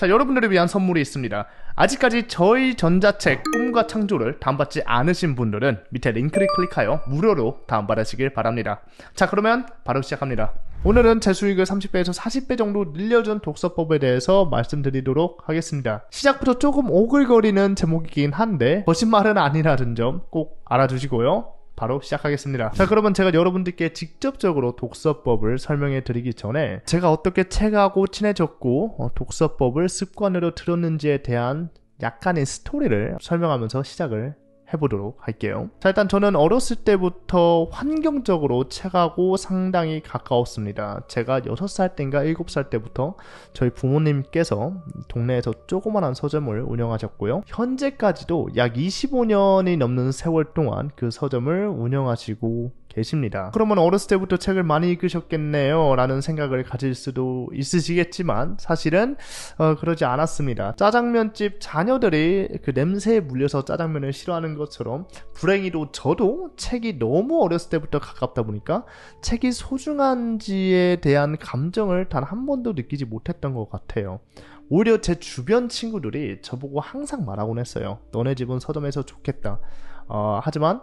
자, 여러분들을 위한 선물이 있습니다. 아직까지 저희 전자책 꿈과 창조를 다운받지 않으신 분들은 밑에 링크를 클릭하여 무료로 다운받으시길 바랍니다. 자, 그러면 바로 시작합니다. 오늘은 제 수익을 30배에서 40배 정도 늘려준 독서법에 대해서 말씀드리도록 하겠습니다. 시작부터 조금 오글거리는 제목이긴 한데 거짓말은 아니라는 점 꼭 알아주시고요. 바로 시작하겠습니다. 자, 그러면 제가 여러분들께 직접적으로 독서법을 설명해 드리기 전에 제가 어떻게 책하고 친해졌고 어, 독서법을 습관으로 들었는지에 대한 약간의 스토리를 설명하면서 시작을 해보도록 할게요. 자, 일단 저는 어렸을 때부터 환경적으로 책하고 상당히 가까웠습니다. 제가 6살 때인가 7살 때부터 저희 부모님께서 동네에서 조그만한 서점을 운영하셨고요. 현재까지도 약 25년이 넘는 세월 동안 그 서점을 운영하시고 계십니다. 그러면 어렸을 때부터 책을 많이 읽으셨겠네요. 라는 생각을 가질 수도 있으시겠지만 사실은 어, 그러지 않았습니다. 짜장면집 자녀들이 그 냄새에 물려서 짜장면을 싫어하는 것처럼 불행히도 저도 책이 너무 어렸을 때부터 가깝다 보니까 책이 소중한지에 대한 감정을 단 한 번도 느끼지 못했던 것 같아요. 오히려 제 주변 친구들이 저보고 항상 말하곤 했어요. 너네 집은 서점에서 좋겠다. 어, 하지만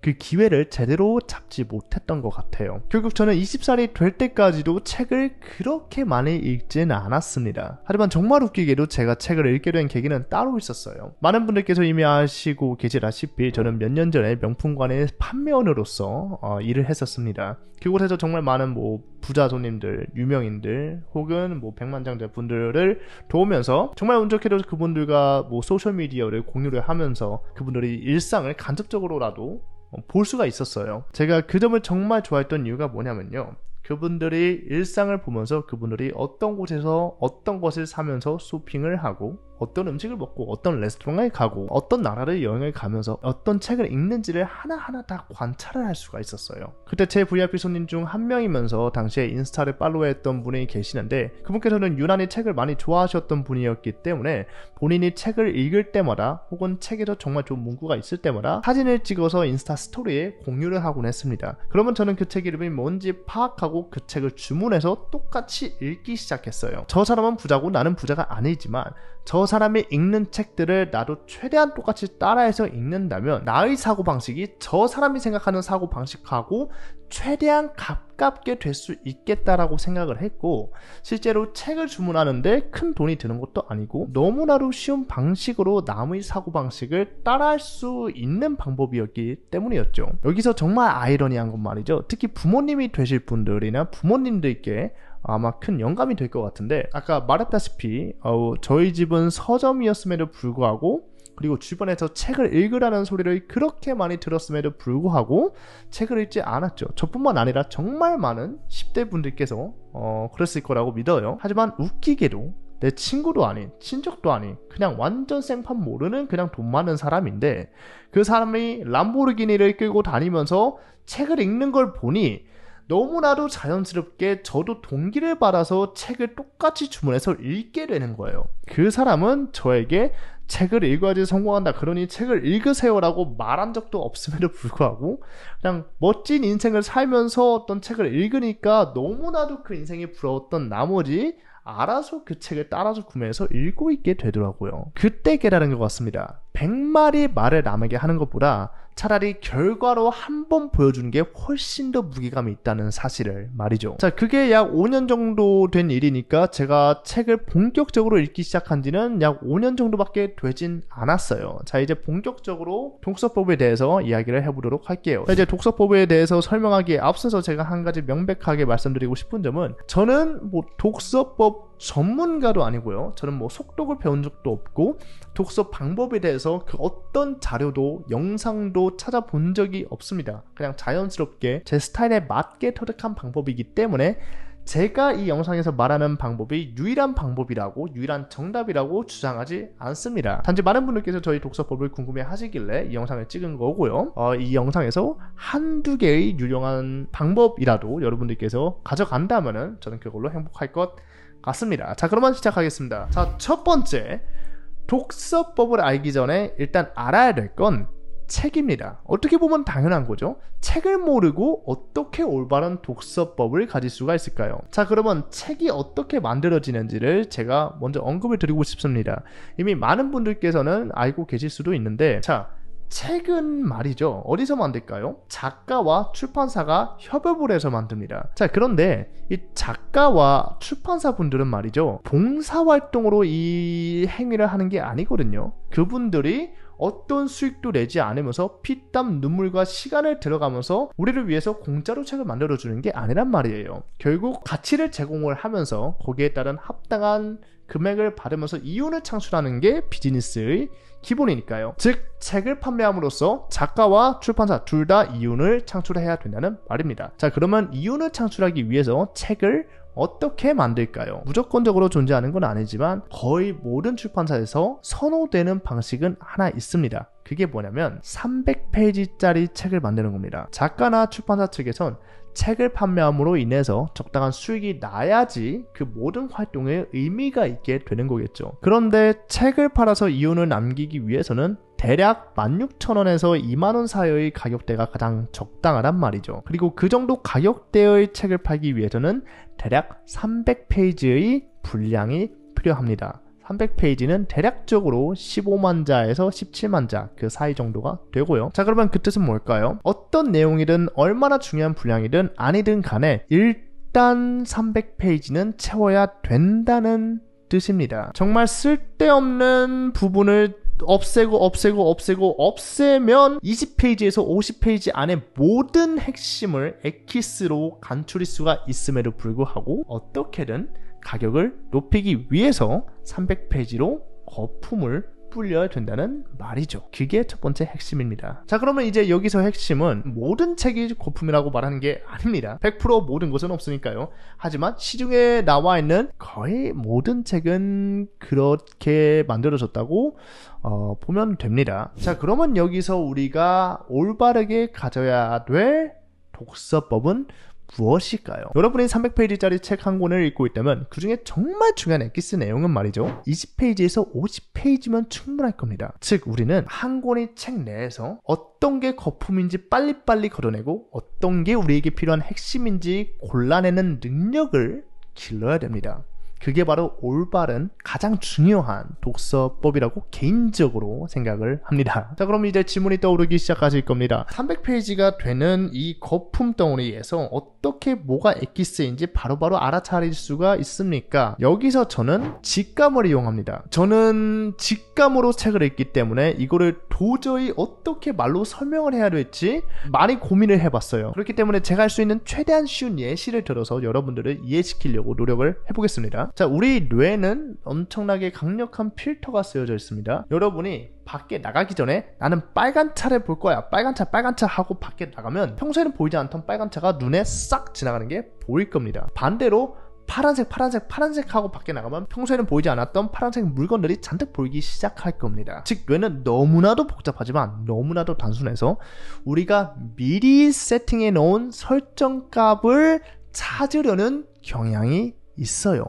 그 기회를 제대로 잡지 못했던 것 같아요. 결국 저는 20살이 될 때까지도 책을 그렇게 많이 읽진 않았습니다. 하지만 정말 웃기게도 제가 책을 읽게 된 계기는 따로 있었어요. 많은 분들께서 이미 아시고 계시다시피 저는 몇 년 전에 명품관의 판매원으로서 어, 일을 했었습니다. 그곳에서 정말 많은 뭐 부자 손님들, 유명인들 혹은 뭐 백만장자 분들을 도우면서 정말 운 좋게도 그분들과 뭐 소셜 미디어를 공유를 하면서 그분들이 일상을 간접적으로라도 볼 수가 있었어요. 제가 그 점을 정말 좋아했던 이유가 뭐냐면요. 그분들이 일상을 보면서 그분들이 어떤 곳에서 어떤 것을 사면서 쇼핑을 하고 어떤 음식을 먹고 어떤 레스토랑에 가고 어떤 나라를 여행을 가면서 어떤 책을 읽는지를 하나하나 다 관찰을 할 수가 있었어요. 그때 제 VIP 손님 중 한 명이면서 당시에 인스타를 팔로우했던 분이 계시는데 그분께서는 유난히 책을 많이 좋아하셨던 분이었기 때문에 본인이 책을 읽을 때마다 혹은 책에서 정말 좋은 문구가 있을 때마다 사진을 찍어서 인스타 스토리에 공유를 하곤 했습니다. 그러면 저는 그 책 이름이 뭔지 파악하고 그 책을 주문해서 똑같이 읽기 시작했어요. 저 사람은 부자고 나는 부자가 아니지만 저 사람이 읽는 책들을 나도 최대한 똑같이 따라해서 읽는다면 나의 사고방식이 저 사람이 생각하는 사고방식하고 최대한 가깝게 될 수 있겠다라고 생각을 했고 실제로 책을 주문하는데 큰 돈이 드는 것도 아니고 너무나도 쉬운 방식으로 남의 사고방식을 따라할 수 있는 방법이었기 때문이었죠. 여기서 정말 아이러니한 건 말이죠. 특히 부모님이 되실 분들이나 부모님들께 아마 큰 영감이 될 것 같은데 아까 말했다시피 어, 저희 집은 서점이었음에도 불구하고 그리고 주변에서 책을 읽으라는 소리를 그렇게 많이 들었음에도 불구하고 책을 읽지 않았죠. 저뿐만 아니라 정말 많은 10대 분들께서 어, 그랬을 거라고 믿어요. 하지만 웃기게도 내 친구도 아닌 친척도 아닌 그냥 완전 생판 모르는 그냥 돈 많은 사람인데 그 사람이 람보르기니를 끌고 다니면서 책을 읽는 걸 보니 너무나도 자연스럽게 저도 동기를 받아서 책을 똑같이 주문해서 읽게 되는 거예요. 그 사람은 저에게 책을 읽어야지 성공한다. 그러니 책을 읽으세요라고 말한 적도 없음에도 불구하고 그냥 멋진 인생을 살면서 어떤 책을 읽으니까 너무나도 그 인생이 부러웠던 나머지 알아서 그 책을 따라서 구매해서 읽고 있게 되더라고요. 그때 깨달은 것 같습니다. 1 0 0마리 말을 남에게 하는 것보다 차라리 결과로 한번 보여주는 게 훨씬 더 무게감이 있다는 사실을 말이죠. 자, 그게 약 5년 정도 된 일이니까 제가 책을 본격적으로 읽기 시작한 지는 약 5년 정도밖에 되진 않았어요. 자, 이제 본격적으로 독서법에 대해서 이야기를 해보도록 할게요. 자, 이제 독서법에 대해서 설명하기에 앞서서 제가 한 가지 명백하게 말씀드리고 싶은 점은 저는 뭐 독서법 전문가도 아니고요. 저는 뭐 속독을 배운 적도 없고 독서 방법에 대해서 그 어떤 자료도 영상도 찾아본 적이 없습니다. 그냥 자연스럽게 제 스타일에 맞게 터득한 방법이기 때문에 제가 이 영상에서 말하는 방법이 유일한 방법이라고 유일한 정답이라고 주장하지 않습니다. 단지 많은 분들께서 저희 독서법을 궁금해 하시길래 이 영상을 찍은 거고요. 어, 이 영상에서 한두 개의 유용한 방법이라도 여러분들께서 가져간다면 저는 그걸로 행복할 것 맞습니다 자, 그러면 시작하겠습니다. 자, 첫 번째. 독서법을 알기 전에 일단 알아야 될 건 책입니다. 어떻게 보면 당연한 거죠. 책을 모르고 어떻게 올바른 독서법을 가질 수가 있을까요? 자, 그러면 책이 어떻게 만들어지는지를 제가 먼저 언급을 드리고 싶습니다. 이미 많은 분들께서는 알고 계실 수도 있는데, 자, 책은 말이죠. 어디서 만들까요? 작가와 출판사가 협업을 해서 만듭니다. 자, 그런데 이 작가와 출판사 분들은 말이죠. 봉사활동으로 이 행위를 하는 게 아니거든요. 그분들이 어떤 수익도 내지 않으면서 피땀 눈물과 시간을 들어가면서 우리를 위해서 공짜로 책을 만들어주는 게 아니란 말이에요. 결국 가치를 제공을 하면서 거기에 따른 합당한 금액을 받으면서 이윤을 창출하는 게 비즈니스의 기본이니까요. 즉, 책을 판매함으로써 작가와 출판사 둘 다 이윤을 창출해야 된다는 말입니다. 자, 그러면 이윤을 창출하기 위해서 책을 어떻게 만들까요? 무조건적으로 존재하는 건 아니지만 거의 모든 출판사에서 선호되는 방식은 하나 있습니다. 그게 뭐냐면 300페이지짜리 책을 만드는 겁니다. 작가나 출판사 측에선 책을 판매함으로 인해서 적당한 수익이 나야지 그 모든 활동에 의미가 있게 되는 거겠죠. 그런데 책을 팔아서 이윤을 남기기 위해서는 대략 16,000원에서 2만원 사이의 가격대가 가장 적당하단 말이죠. 그리고 그 정도 가격대의 책을 팔기 위해서는 대략 300페이지의 분량이 필요합니다. 300페이지는 대략적으로 15만 자에서 17만 자 그 사이 정도가 되고요. 자 그러면 그 뜻은 뭘까요? 어떤 내용이든 얼마나 중요한 분량이든 아니든 간에 일단 300페이지는 채워야 된다는 뜻입니다. 정말 쓸데없는 부분을 없애고 없애고 없애고 없애면 20페이지에서 50페이지 안에 모든 핵심을 엑키스로 간추릴 수가 있음에도 불구하고 어떻게든 가격을 높이기 위해서 300페이지로 거품을 뿌려야 된다는 말이죠. 그게 첫 번째 핵심입니다. 자, 그러면 이제 여기서 핵심은 모든 책이 거품이라고 말하는 게 아닙니다. 100% 모든 것은 없으니까요. 하지만 시중에 나와 있는 거의 모든 책은 그렇게 만들어졌다고 어, 보면 됩니다. 자, 그러면 여기서 우리가 올바르게 가져야 될 독서법은 무엇일까요? 여러분이 300페이지짜리 책 한 권을 읽고 있다면 그 중에 정말 중요한 에기스 내용은 말이죠. 20페이지에서 50페이지면 충분할 겁니다. 즉, 우리는 한 권의 책 내에서 어떤 게 거품인지 빨리빨리 걸어내고 어떤 게 우리에게 필요한 핵심인지 골라내는 능력을 길러야 됩니다. 그게 바로 올바른 가장 중요한 독서법이라고 개인적으로 생각을 합니다. 자, 그럼 이제 지문이 떠오르기 시작하실 겁니다. 300페이지가 되는 이 거품 덩어리에서 어떻게 뭐가 엑기스인지 바로바로 알아차릴 수가 있습니까? 여기서 저는 직감을 이용합니다. 저는 직감으로 책을 읽기 때문에 이거를 도저히 어떻게 말로 설명을 해야 될지 많이 고민을 해봤어요. 그렇기 때문에 제가 할 수 있는 최대한 쉬운 예시를 들어서 여러분들을 이해시키려고 노력을 해보겠습니다. 자, 우리 뇌는 엄청나게 강력한 필터가 쓰여져 있습니다. 여러분이 밖에 나가기 전에 나는 빨간 차를 볼 거야. 빨간 차, 빨간 차 하고 밖에 나가면 평소에는 보이지 않던 빨간 차가 눈에 싹 지나가는 게 보일 겁니다. 반대로 파란색, 파란색, 파란색 하고 밖에 나가면 평소에는 보이지 않았던 파란색 물건들이 잔뜩 보이기 시작할 겁니다. 즉, 뇌는 너무나도 복잡하지만 너무나도 단순해서 우리가 미리 세팅해 놓은 설정 값을 찾으려는 경향이 있어요.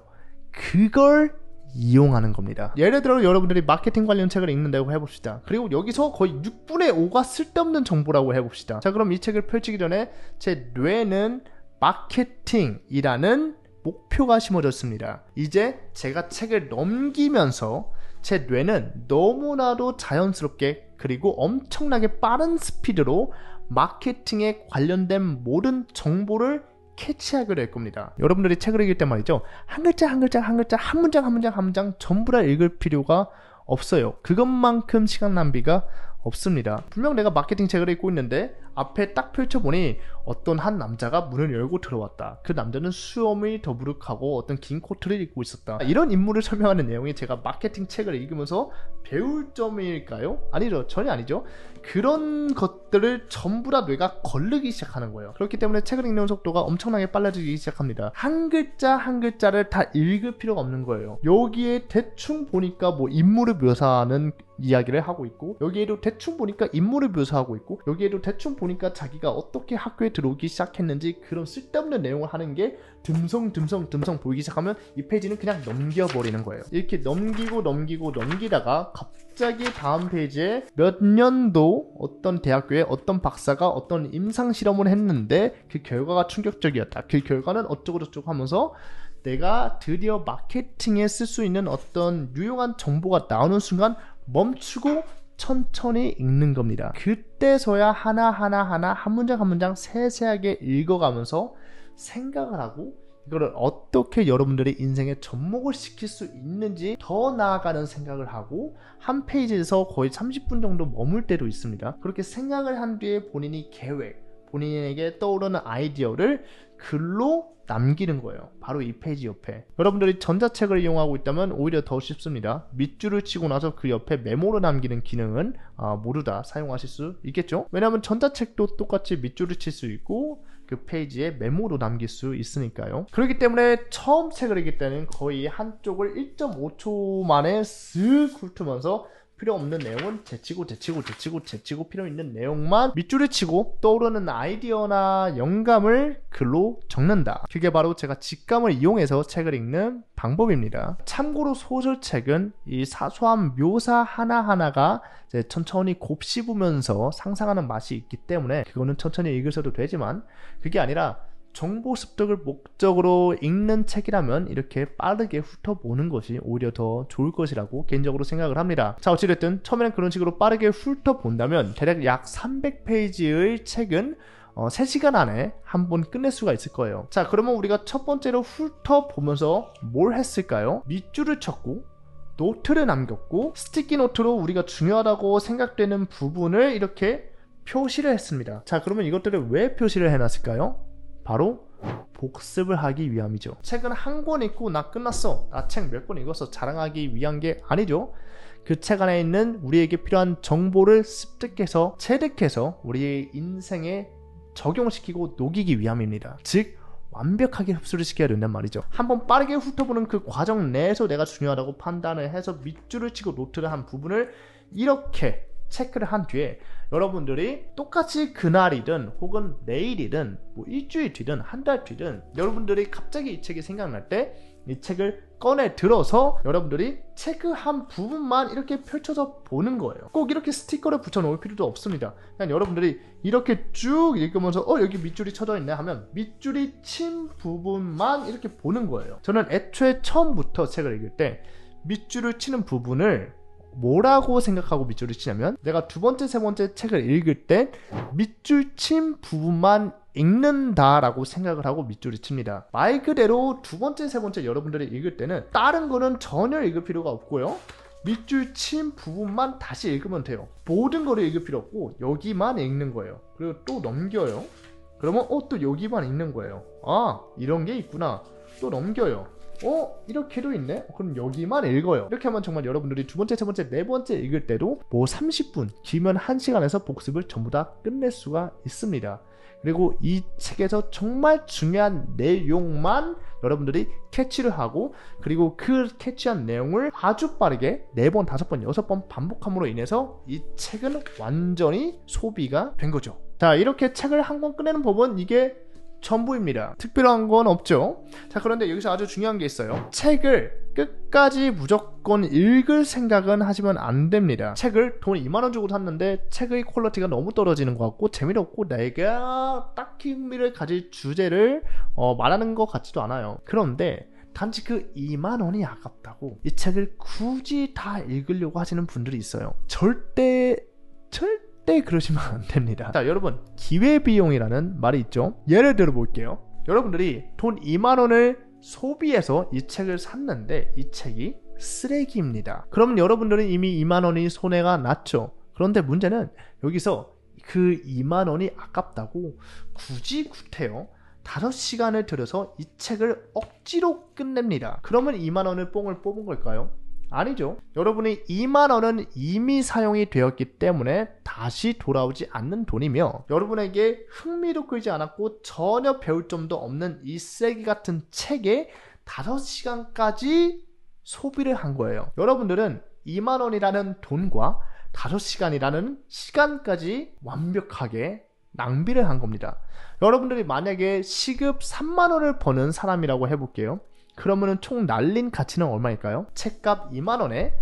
그걸 이용하는 겁니다. 예를 들어 여러분들이 마케팅 관련 책을 읽는다고 해봅시다. 그리고 여기서 거의 6분의 5가 쓸데없는 정보라고 해봅시다. 자, 그럼 이 책을 펼치기 전에 제 뇌는 마케팅이라는 목표가 심어졌습니다. 이제 제가 책을 넘기면서 제 뇌는 너무나도 자연스럽게 그리고 엄청나게 빠른 스피드로 마케팅에 관련된 모든 정보를 캐치하기로 할겁니다 여러분들이 책을 읽을 때 말이죠. 한 글자 한 글자 한 글자 한 문장 한 문장 한 문장 전부 다 읽을 필요가 없어요. 그것만큼 시간 낭비가 없습니다. 분명 내가 마케팅 책을 읽고 있는데 앞에 딱 펼쳐보니 어떤 한 남자가 문을 열고 들어왔다. 그 남자는 수염이 더부룩하고 어떤 긴 코트를 입고 있었다. 이런 인물을 설명하는 내용이 제가 마케팅 책을 읽으면서 배울 점일까요? 아니죠. 전혀 아니죠. 그런 것들을 전부 다 뇌가 걸르기 시작하는 거예요. 그렇기 때문에 책을 읽는 속도가 엄청나게 빨라지기 시작합니다. 한 글자 한 글자를 다 읽을 필요가 없는 거예요. 여기에 대충 보니까 뭐 인물을 묘사하는 이야기를 하고 있고 여기에도 대충 보니까 인물을 묘사하고 있고 여기에도 대충 보니까 자기가 어떻게 학교에 들어오기 시작했는지 그런 쓸데없는 내용을 하는 게 듬성듬성 듬성 보이기 시작하면 이 페이지는 그냥 넘겨버리는 거예요. 이렇게 넘기고 넘기고 넘기다가 갑자기 다음 페이지에 몇 년도 어떤 대학교에 어떤 박사가 어떤 임상 실험을 했는데 그 결과가 충격적이었다. 그 결과는 어쩌고저쩌고 하면서 내가 드디어 마케팅에 쓸 수 있는 어떤 유용한 정보가 나오는 순간 멈추고 천천히 읽는 겁니다. 그때서야 하나하나 하나 한 문장 한 문장 세세하게 읽어가면서 생각을 하고 이거를 어떻게 여러분들의 인생에 접목을 시킬 수 있는지 더 나아가는 생각을 하고 한 페이지에서 거의 30분 정도 머물 때도 있습니다. 그렇게 생각을 한 뒤에 본인이 계획, 본인에게 떠오르는 아이디어를 글로 남기는 거예요. 바로 이 페이지 옆에. 여러분들이 전자책을 이용하고 있다면 오히려 더 쉽습니다. 밑줄을 치고 나서 그 옆에 메모로 남기는 기능은 아, 모두 다 사용하실 수 있겠죠? 왜냐하면 전자책도 똑같이 밑줄을 칠 수 있고 그 페이지에 메모로 남길 수 있으니까요. 그렇기 때문에 처음 책을 읽을 때는 거의 한쪽을 1.5초 만에 슥 훑으면서 필요 없는 내용은 제치고 제치고 제치고 제치고 필요 있는 내용만 밑줄을 치고 떠오르는 아이디어나 영감을 글로 적는다. 그게 바로 제가 직감을 이용해서 책을 읽는 방법입니다. 참고로 소설책은 이 사소한 묘사 하나하나가 천천히 곱씹으면서 상상하는 맛이 있기 때문에 그거는 천천히 읽으셔도 되지만 그게 아니라 정보 습득을 목적으로 읽는 책이라면 이렇게 빠르게 훑어보는 것이 오히려 더 좋을 것이라고 개인적으로 생각을 합니다. 자 어찌됐든 처음에는 그런 식으로 빠르게 훑어본다면 대략 약 300페이지의 책은 어, 3시간 안에 한번 끝낼 수가 있을 거예요. 자 그러면 우리가 첫 번째로 훑어보면서 뭘 했을까요? 밑줄을 쳤고 노트를 남겼고 스티키 노트로 우리가 중요하다고 생각되는 부분을 이렇게 표시를 했습니다. 자 그러면 이것들을 왜 표시를 해놨을까요? 바로 복습을 하기 위함이죠. 책은 한 권 읽고 나 끝났어. 나 책 몇 권 읽어서 자랑하기 위한 게 아니죠. 그 책 안에 있는 우리에게 필요한 정보를 습득해서 체득해서 우리의 인생에 적용시키고 녹이기 위함입니다. 즉 완벽하게 흡수를 시켜야 된단 말이죠. 한번 빠르게 훑어보는 그 과정 내에서 내가 중요하다고 판단을 해서 밑줄을 치고 노트를 한 부분을 이렇게 체크를 한 뒤에 여러분들이 똑같이 그날이든 혹은 내일이든 뭐 일주일 뒤든 한 달 뒤든 여러분들이 갑자기 이 책이 생각날 때 이 책을 꺼내 들어서 여러분들이 체크한 부분만 이렇게 펼쳐서 보는 거예요. 꼭 이렇게 스티커를 붙여놓을 필요도 없습니다. 그냥 여러분들이 이렇게 쭉 읽으면서 어 여기 밑줄이 쳐져 있네 하면 밑줄이 친 부분만 이렇게 보는 거예요. 저는 애초에 처음부터 책을 읽을 때 밑줄을 치는 부분을 뭐라고 생각하고 밑줄을 치냐면 내가 두 번째 세 번째 책을 읽을 때 밑줄 친 부분만 읽는다라고 생각을 하고 밑줄을 칩니다. 말 그대로 두 번째 세 번째 여러분들이 읽을 때는 다른 거는 전혀 읽을 필요가 없고요. 밑줄 친 부분만 다시 읽으면 돼요. 모든 거를 읽을 필요 없고 여기만 읽는 거예요. 그리고 또 넘겨요. 그러면 어또 여기만 읽는 거예요. 아 이런 게 있구나. 또 넘겨요. 어? 이렇게도 있네? 그럼 여기만 읽어요. 이렇게 하면 정말 여러분들이 두 번째, 세 번째, 네 번째 읽을 때도 뭐 30분, 길면 1시간에서 복습을 전부 다 끝낼 수가 있습니다. 그리고 이 책에서 정말 중요한 내용만 여러분들이 캐치를 하고 그리고 그 캐치한 내용을 아주 빠르게 4번, 5번, 6번 반복함으로 인해서 이 책은 완전히 소비가 된 거죠. 자 이렇게 책을 한권 꺼내는 법은 이게 전부입니다. 특별한 건 없죠. 자, 그런데 여기서 아주 중요한 게 있어요. 책을 끝까지 무조건 읽을 생각은 하시면 안 됩니다. 책을 돈 2만원 주고 샀는데 책의 퀄리티가 너무 떨어지는 것 같고 재미도 없고 내가 딱히 흥미를 가질 주제를 어, 말하는 것 같지도 않아요. 그런데 단지 그 2만 원이 아깝다고 이 책을 굳이 다 읽으려고 하시는 분들이 있어요. 절대 절대 절대 그러시면 안 됩니다. 자, 여러분, 기회비용이라는 말이 있죠? 예를 들어 볼게요. 여러분들이 돈 2만원을 소비해서 이 책을 샀는데 이 책이 쓰레기입니다. 그럼 여러분들은 이미 2만원이 손해가 났죠. 그런데 문제는 여기서 그 2만원이 아깝다고 굳이 구태요. 5시간을 들여서 이 책을 억지로 끝냅니다. 그러면 2만원을 뽕을 뽑은 걸까요? 아니죠. 여러분이 2만 원은 이미 사용이 되었기 때문에 다시 돌아오지 않는 돈이며 여러분에게 흥미도 끌지 않았고 전혀 배울 점도 없는 이세기 같은 책에 5시간까지 소비를 한 거예요. 여러분들은 2만 원이라는 돈과 5시간이라는 시간까지 완벽하게 낭비를 한 겁니다. 여러분들이 만약에 시급 3만 원을 버는 사람이라고 해볼게요. 그러면은 총 날린 가치는 얼마일까요? 책값 2만원에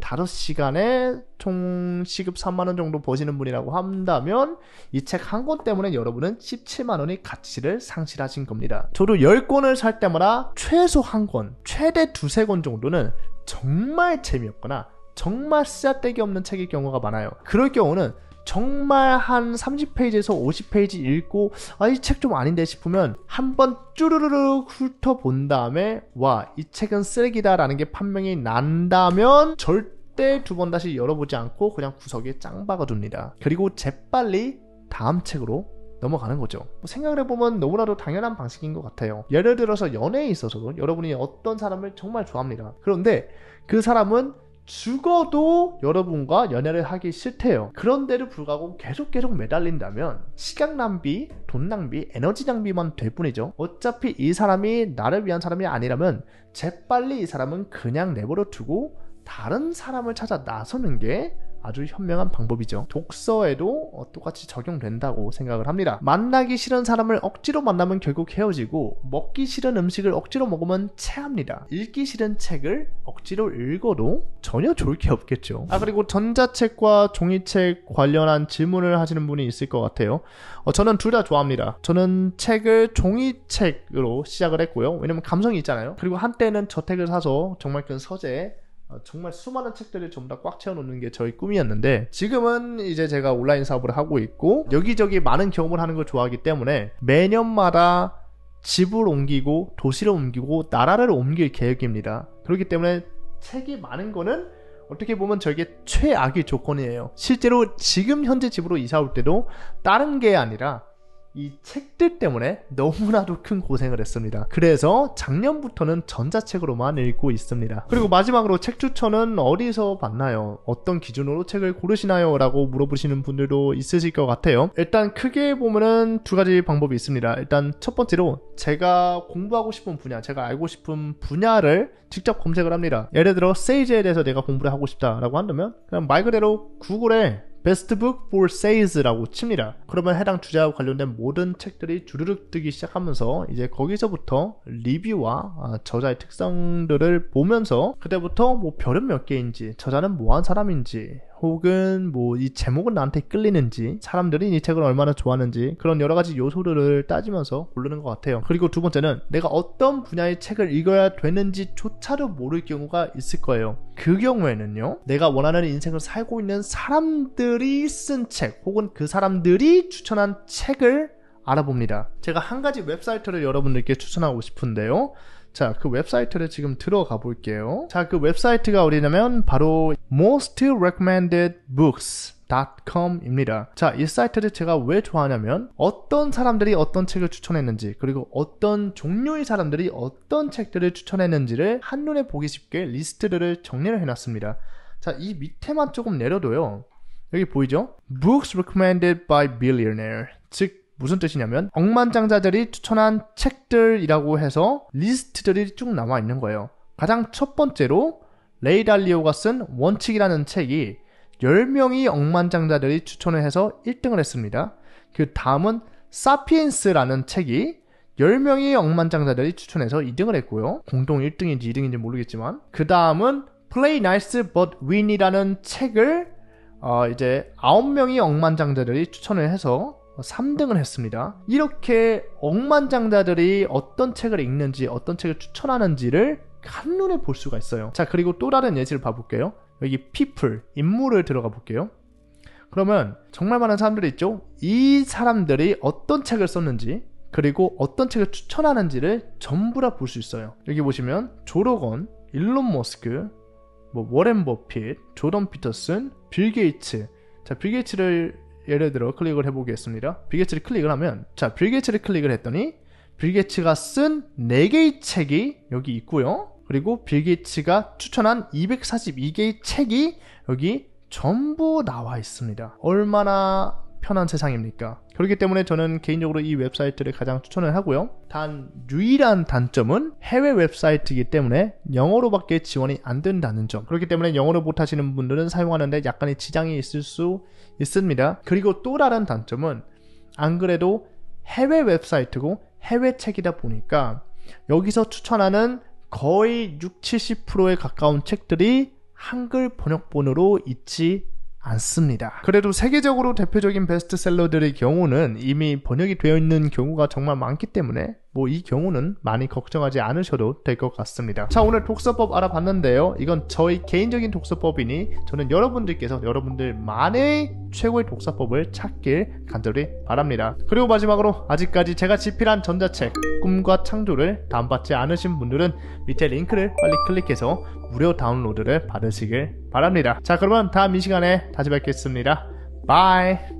5시간에 총 시급 3만원 정도 버시는 분이라고 한다면 이 책 한 권 때문에 여러분은 17만원의 가치를 상실하신 겁니다. 저도 10권을 살 때마다 최소 한 권, 최대 두세 권 정도는 정말 재미없거나 정말 쓰잘데기 없는 책일 경우가 많아요. 그럴 경우는 정말 한 30페이지에서 50페이지 읽고 아 이 책 좀 아닌데 싶으면 한번 쭈르르르 훑어본 다음에 와 이 책은 쓰레기다라는 게 판명이 난다면 절대 두 번 다시 열어보지 않고 그냥 구석에 짱 박아둡니다. 그리고 재빨리 다음 책으로 넘어가는 거죠. 뭐 생각을 해보면 너무나도 당연한 방식인 것 같아요. 예를 들어서 연애에 있어서도 여러분이 어떤 사람을 정말 좋아합니다. 그런데 그 사람은 죽어도 여러분과 연애를 하기 싫대요. 그런데도 불구하고 계속 계속 매달린다면 시간 낭비, 돈 낭비, 에너지 낭비만 될 뿐이죠. 어차피 이 사람이 나를 위한 사람이 아니라면 재빨리 이 사람은 그냥 내버려 두고 다른 사람을 찾아 나서는 게 아주 현명한 방법이죠. 독서에도 어, 똑같이 적용된다고 생각을 합니다. 만나기 싫은 사람을 억지로 만나면 결국 헤어지고 먹기 싫은 음식을 억지로 먹으면 체합니다. 읽기 싫은 책을 억지로 읽어도 전혀 좋을 게 없겠죠. 아 그리고 전자책과 종이책 관련한 질문을 하시는 분이 있을 것 같아요. 어, 저는 둘 다 좋아합니다. 저는 책을 종이책으로 시작을 했고요. 왜냐면 감성이 있잖아요. 그리고 한때는 저택을 사서 정말 그 서재에 어, 정말 수많은 책들을 전부 다 꽉 채워놓는 게 저희 꿈이었는데 지금은 이제 제가 온라인 사업을 하고 있고 여기저기 많은 경험을 하는 걸 좋아하기 때문에 매년마다 집을 옮기고 도시를 옮기고 나라를 옮길 계획입니다. 그렇기 때문에 책이 많은 거는 어떻게 보면 저에게 최악의 조건이에요. 실제로 지금 현재 집으로 이사 올 때도 다른 게 아니라 이 책들 때문에 너무나도 큰 고생을 했습니다. 그래서 작년부터는 전자책으로만 읽고 있습니다. 그리고 마지막으로 책 추천은 어디서 봤나요 어떤 기준으로 책을 고르시나요? 라고 물어보시는 분들도 있으실 것 같아요. 일단 크게 보면은 두 가지 방법이 있습니다. 일단 첫 번째로 제가 공부하고 싶은 분야, 제가 알고 싶은 분야를 직접 검색을 합니다. 예를 들어 세이지에 대해서 내가 공부를 하고 싶다라고 한다면 그냥 말 그대로 구글에 베스트 북 f 세이즈라고 칩니다. 그러면 해당 주제와 관련된 모든 책들이 주르륵 뜨기 시작하면서 이제 거기서부터 리뷰와 아, 저자의 특성들을 보면서 그때부터 뭐 별은 몇 개인지 저자는 뭐한 사람인지 혹은 뭐 이 제목은 나한테 끌리는지 사람들이 이 책을 얼마나 좋아하는지 그런 여러 가지 요소들을 따지면서 고르는 것 같아요. 그리고 두 번째는 내가 어떤 분야의 책을 읽어야 되는지조차도 모를 경우가 있을 거예요. 그 경우에는요, 내가 원하는 인생을 살고 있는 사람들이 쓴 책 혹은 그 사람들이 추천한 책을 알아봅니다. 제가 한 가지 웹사이트를 여러분들께 추천하고 싶은데요. 자, 그 웹사이트를 지금 들어가 볼게요. 자, 그 웹사이트가 어디냐면 바로 mostrecommendedbooks.com입니다. 자, 이 사이트를 제가 왜 좋아하냐면 어떤 사람들이 어떤 책을 추천했는지 그리고 어떤 종류의 사람들이 어떤 책들을 추천했는지를 한눈에 보기 쉽게 리스트들을 정리를 해놨습니다. 자, 이 밑에만 조금 내려둬요 여기 보이죠? Books recommended by billionaire. 즉, 무슨 뜻이냐면 억만장자들이 추천한 책들이라고 해서 리스트들이 쭉 남아 있는 거예요. 가장 첫 번째로 레이 달리오가 쓴 원칙이라는 책이 10명이 억만장자들이 추천을 해서 1등을 했습니다. 그 다음은 사피엔스라는 책이 10명이 억만장자들이 추천해서 2등을 했고요. 공동 1등인지 2등인지 모르겠지만 그 다음은 Play Nice But Win이라는 책을 어 이제 9명이 억만장자들이 추천을 해서 3등을 어, 했습니다. 이렇게 억만장자들이 어떤 책을 읽는지 어떤 책을 추천하는지를 한눈에 볼 수가 있어요. 자 그리고 또 다른 예시를 봐볼게요. 여기 people, 인물을 들어가 볼게요. 그러면 정말 많은 사람들이 있죠? 이 사람들이 어떤 책을 썼는지 그리고 어떤 책을 추천하는지를 전부 다 볼 수 있어요. 여기 보시면 조로건, 일론 머스크, 뭐 워렌 버핏, 조던 피터슨, 빌 게이츠. 자, 빌 게이츠를 예를 들어 클릭을 해보겠습니다. 빌게츠를 클릭을 하면 자 빌게츠를 클릭을 했더니 빌게츠가 쓴 4개의 책이 여기 있고요. 그리고 빌게츠가 추천한 242개의 책이 여기 전부 나와 있습니다. 얼마나 편한 세상입니까? 그렇기 때문에 저는 개인적으로 이 웹사이트를 가장 추천을 하고요. 단 유일한 단점은 해외 웹사이트이기 때문에 영어로밖에 지원이 안 된다는 점. 그렇기 때문에 영어를 못하시는 분들은 사용하는데 약간의 지장이 있을 수 있습니다. 그리고 또 다른 단점은 안 그래도 해외 웹사이트고 해외 책이다 보니까 여기서 추천하는 거의 6, 70%에 가까운 책들이 한글 번역본으로 있지 않습니다. 그래도 세계적으로 대표적인 베스트셀러들의 경우는 이미 번역이 되어 있는 경우가 정말 많기 때문에 뭐이 경우는 많이 걱정하지 않으셔도 될 것 같습니다. 자 오늘 독서법 알아봤는데요. 이건 저희 개인적인 독서법이니 저는 여러분들께서 여러분들만의 최고의 독서법을 찾길 간절히 바랍니다. 그리고 마지막으로 아직까지 제가 집필한 전자책 꿈과 창조를 다운받지 않으신 분들은 밑에 링크를 빨리 클릭해서 무료 다운로드를 받으시길 바랍니다. 자 그러면 다음 이 시간에 다시 뵙겠습니다. 바이